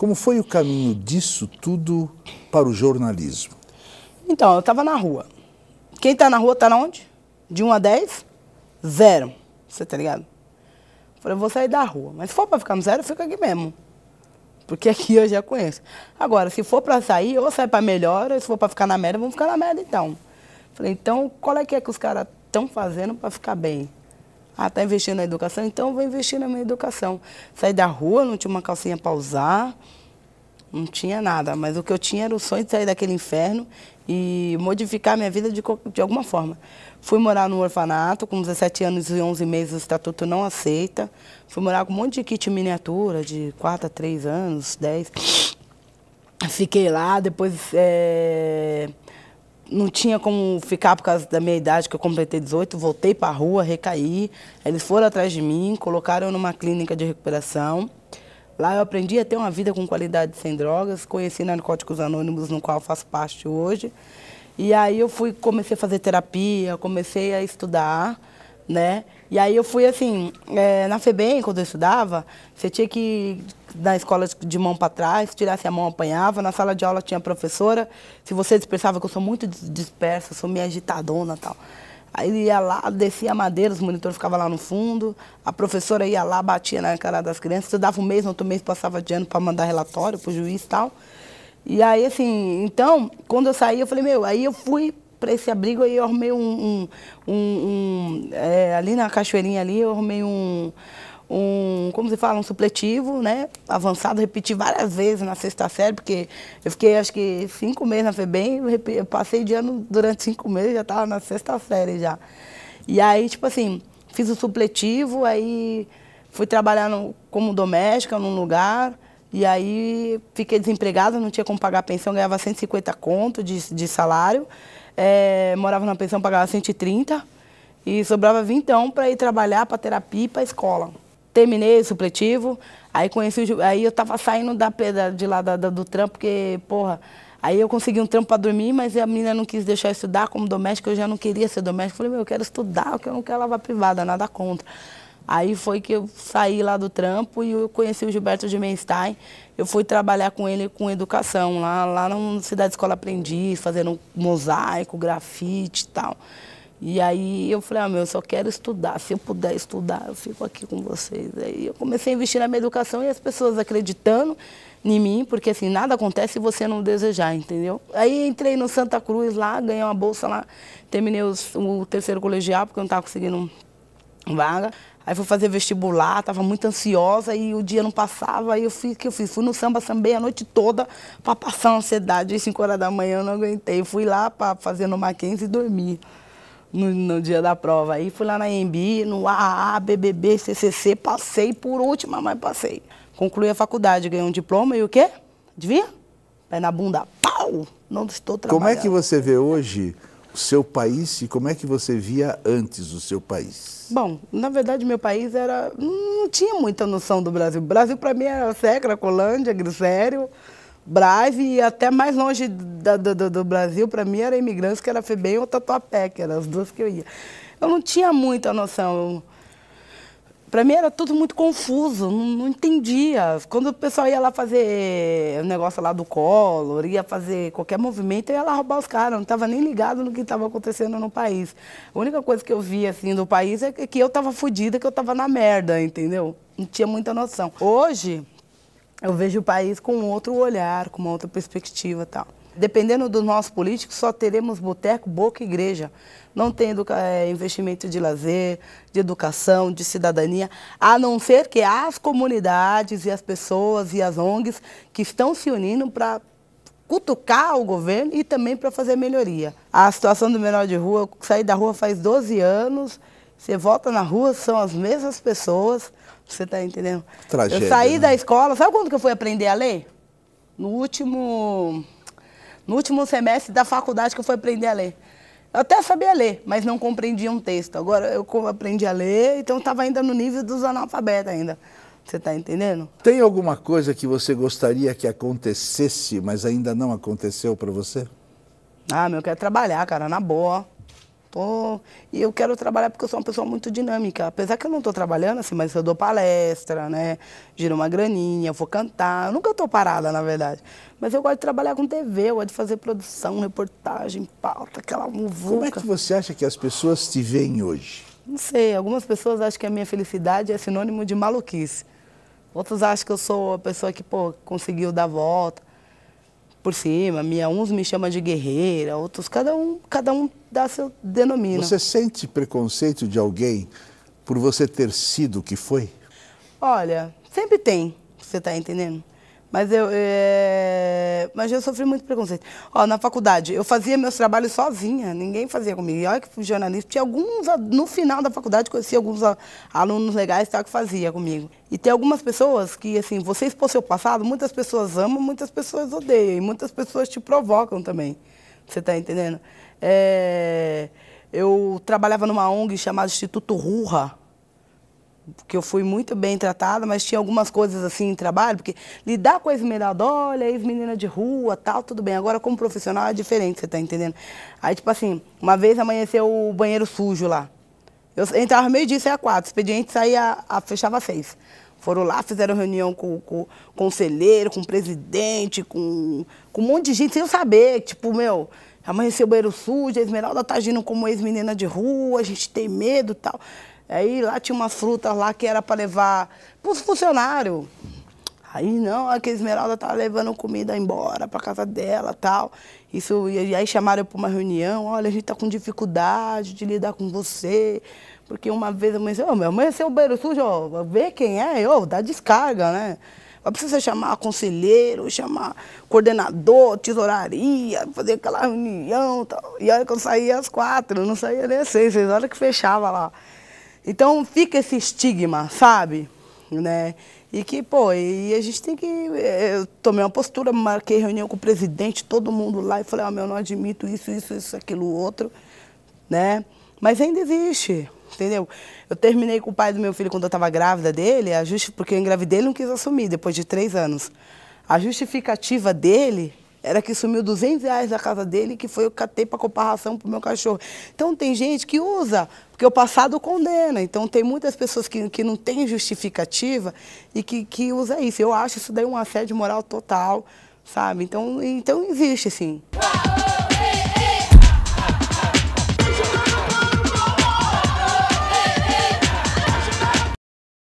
Como foi o caminho disso tudo para o jornalismo? Então, eu estava na rua. Quem está na rua está onde? De 1 a 10? Zero. Você tá ligado? falei, eu vou sair da rua. Mas se for para ficar no zero, fica aqui mesmo. Porque aqui eu já conheço. Agora, se for para sair, ou sai para melhor, ou se for para ficar na merda, vamos ficar na merda então. falei, então, qual é que é que os caras estão fazendo para ficar bem? Ah, tá investindo na educação? Então eu vou investir na minha educação. Saí da rua, não tinha uma calcinha para usar, não tinha nada. Mas o que eu tinha era o sonho de sair daquele inferno e modificar minha vida de, de alguma forma. Fui morar num orfanato, com 17 anos e 11 meses o estatuto não aceita. Fui morar com um monte de kit miniatura, de 4 a 3 anos, 10. Fiquei lá, depois é, não tinha como ficar por causa da minha idade, que eu completei 18, voltei para a rua, recaí. Eles foram atrás de mim, colocaram numa clínica de recuperação. Lá eu aprendi a ter uma vida com qualidade sem drogas, conheci Narcóticos Anônimos, no qual faço parte hoje. E aí eu fui, comecei a fazer terapia, comecei a estudar né? E aí eu fui assim, é, na FEBEM, quando eu estudava, você tinha que, na escola de mão para trás, tirasse a mão, apanhava. Na sala de aula tinha professora. Se você dispersava, que eu sou muito dispersa, sou meio agitadona e tal. Aí ia lá, descia a madeira, os monitores ficavam lá no fundo, a professora ia lá, batia na cara das crianças, eu dava um mês, outro mês passava de ano para mandar relatório para o juiz e tal. E aí, assim, então, quando eu saí, eu falei, meu, aí eu fui para esse abrigo aí eu arrumei um. um, um é, ali na cachoeirinha ali eu arrumei um um, como se fala, um supletivo, né? Avançado, repeti várias vezes na sexta série, porque eu fiquei acho que cinco meses na FEBEM, eu passei de ano durante cinco meses, já estava na sexta série já. E aí, tipo assim, fiz o supletivo, aí fui trabalhar no, como doméstica num lugar, e aí fiquei desempregada, não tinha como pagar a pensão, ganhava 150 conto de, de salário é, morava na pensão, pagava 130 e sobrava 20 então para ir trabalhar, para terapia e para escola. Terminei o supletivo, aí conheci o, aí eu tava saindo da, de lá da, da, do trampo, porque, porra, aí eu consegui um trampo para dormir, mas a menina não quis deixar eu estudar como doméstica, eu já não queria ser doméstica. Falei, meu, eu quero estudar, eu não quero é lavar privada, nada contra. Aí foi que eu saí lá do trampo e eu conheci o Gilberto de Menstein. Eu fui trabalhar com ele com educação, lá, lá na Cidade Escola Aprendi, fazendo mosaico, grafite e tal. E aí eu falei, ah, meu, eu só quero estudar. Se eu puder estudar, eu fico aqui com vocês. Aí eu comecei a investir na minha educação e as pessoas acreditando em mim, porque assim, nada acontece se você não desejar, entendeu? Aí entrei no Santa Cruz lá, ganhei uma bolsa lá, terminei os, o terceiro colegial, porque eu não estava conseguindo vaga. Aí fui fazer vestibular, estava muito ansiosa e o dia não passava. Aí eu fiz o que eu fiz? Fui no samba, sambei a noite toda para passar a ansiedade. Às 5 horas da manhã eu não aguentei. Fui lá para fazer no Mackenzie e dormi no, no, dia da prova. Aí fui lá na EMB, no AA, BBB, CCC, passei por última, mas passei. Concluí a faculdade, ganhei um diploma e o quê? Adivinha? Pé na bunda, pau! Não estou trabalhando. Como é que você vê hoje seu país e como é que você via antes o seu país? Bom, na verdade, meu país era não tinha muita noção do Brasil. O Brasil, para mim, era Segra, Colândia, Grisério, Brave e até mais longe da, do, do, Brasil, para mim, era Imigrantes, que era Febem ou Tatuapé, que eram as duas que eu ia. Eu não tinha muita noção para mim era tudo muito confuso, não, não, entendia. Quando o pessoal ia lá fazer o negócio lá do Collor, ia fazer qualquer movimento, ia lá roubar os caras, não estava nem ligado no que estava acontecendo no país. A única coisa que eu via assim do país é que eu estava fodida, que eu estava na merda, entendeu? Não tinha muita noção. Hoje eu vejo o país com outro olhar, com uma outra perspectiva, tal dependendo dos nossos políticos, só teremos boteco, boca e igreja. Não tem é, investimento de lazer, de educação, de cidadania, a não ser que as comunidades e as pessoas e as ONGs que estão se unindo para cutucar o governo e também para fazer melhoria. A situação do menor de rua, saí da rua faz 12 anos, você volta na rua, são as mesmas pessoas, você está entendendo? Tragédia, eu saí né? da escola, sabe quando que eu fui aprender a ler? No último no último semestre da faculdade que eu fui aprender a ler. Eu até sabia ler, mas não compreendia um texto. Agora eu aprendi a ler, então estava ainda no nível dos analfabetos ainda. Você está entendendo? Tem alguma coisa que você gostaria que acontecesse, mas ainda não aconteceu para você? Ah, meu, eu quero trabalhar, cara, na boa. Tô... E eu quero trabalhar porque eu sou uma pessoa muito dinâmica. Apesar que eu não estou trabalhando, assim, mas eu dou palestra, né? Giro uma graninha, vou cantar. Eu nunca estou parada, na verdade. Mas eu gosto de trabalhar com TV, eu gosto de fazer produção, reportagem, pauta, aquela muvuca. Como é que você acha que as pessoas te veem hoje? Não sei, algumas pessoas acham que a minha felicidade é sinônimo de maluquice. Outros acham que eu sou a pessoa que, pô, conseguiu dar volta por cima, minha, uns me chamam de guerreira, outros, cada um, cada um dá seu denomina. Você sente preconceito de alguém por você ter sido o que foi? Olha, sempre tem, você está entendendo? Mas eu, é... mas eu sofri muito preconceito. Ó, na faculdade, eu fazia meus trabalhos sozinha, ninguém fazia comigo. E olha que fui jornalista. Tinha alguns, no final da faculdade, conheci alguns alunos legais tal, que fazia comigo. E tem algumas pessoas que, assim, você expor seu passado, muitas pessoas amam, muitas pessoas odeiam. E muitas pessoas te provocam também. Você tá entendendo? É... Eu trabalhava numa ONG chamada Instituto Rurra que eu fui muito bem tratada, mas tinha algumas coisas assim em trabalho, porque lidar com a esmeralda, olha, ex-menina de rua, tal, tudo bem. Agora, como profissional, é diferente, você tá entendendo? Aí, tipo assim, uma vez amanheceu o banheiro sujo lá. Eu entrava meio-dia saia saía quatro, expediente saía, a, fechava seis. Foram lá, fizeram reunião com, com, com o conselheiro, com o presidente, com, com um monte de gente, sem eu saber, tipo, meu... Amanheceu o banheiro sujo, a Esmeralda tá agindo como ex-menina de rua, a gente tem medo e tal. Aí lá tinha uma fruta lá que era para levar para os funcionários. Aí não, aqui Esmeralda tá levando comida embora para casa dela tal. Isso, e aí chamaram para uma reunião, olha, a gente tá com dificuldade de lidar com você. Porque uma vez eu disse, ô, oh, meu mãe, é seu sujo, ó, vê quem é, ô, dá descarga, né? Mas precisa chamar conselheiro, chamar coordenador, tesouraria, fazer aquela reunião e tal. E que eu saía às quatro, não saía nem às seis, seis horas que fechava lá. Então fica esse estigma, sabe? Né? E que, pô, e a gente tem que. Eh, eu tomei uma postura, marquei reunião com o presidente, todo mundo lá, e falei, ó, ah, meu, não admito isso, isso, isso, aquilo, outro, né? Mas ainda existe, entendeu? Eu terminei com o pai do meu filho quando eu estava grávida dele, a justi... porque eu engravidei, ele não quis assumir depois de três anos. A justificativa dele era que sumiu 200 reais da casa dele, que foi eu catei para comprar ração para o meu cachorro. Então tem gente que usa, porque o passado condena. Então tem muitas pessoas que, que não têm justificativa e que, que usa isso. Eu acho isso daí um assédio moral total, sabe? Então, então existe, sim.